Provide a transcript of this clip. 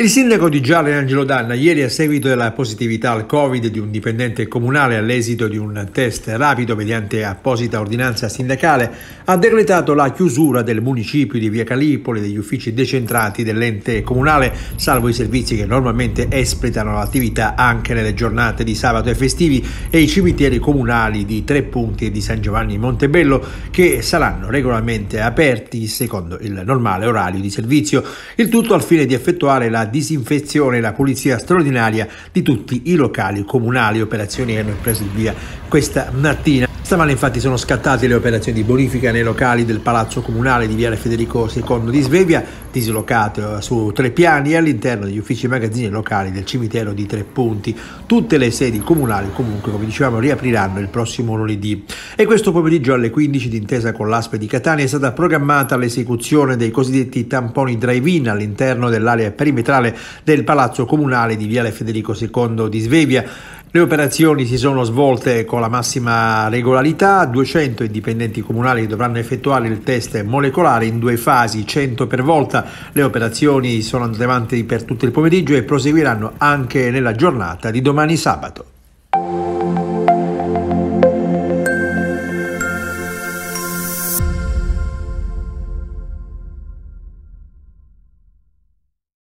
Il sindaco di Gialle Angelo Danna ieri a seguito della positività al Covid di un dipendente comunale all'esito di un test rapido mediante apposita ordinanza sindacale ha decretato la chiusura del municipio di Via Calipoli degli uffici decentrati dell'ente comunale, salvo i servizi che normalmente espletano l'attività anche nelle giornate di sabato e festivi e i cimiteri comunali di Tre Punti e di San Giovanni Montebello che saranno regolarmente aperti secondo il normale orario di servizio, il tutto al fine di effettuare la disinfezione e la pulizia straordinaria di tutti i locali comunali, operazioni che hanno preso il via questa mattina. Stamane infatti sono scattate le operazioni di bonifica nei locali del Palazzo Comunale di Viale Federico II di Svevia, dislocate eh, su tre piani e all'interno degli uffici e magazzini locali del cimitero di Tre Punti. Tutte le sedi comunali comunque, come dicevamo, riapriranno il prossimo lunedì. E questo pomeriggio alle 15, d'intesa con l'ASPE di Catania, è stata programmata l'esecuzione dei cosiddetti tamponi drive-in all'interno dell'area perimetrale del Palazzo Comunale di Viale Federico II di Svevia. Le operazioni si sono svolte con la massima regolarità, 200 indipendenti comunali dovranno effettuare il test molecolare in due fasi, 100 per volta. Le operazioni sono andate avanti per tutto il pomeriggio e proseguiranno anche nella giornata di domani sabato.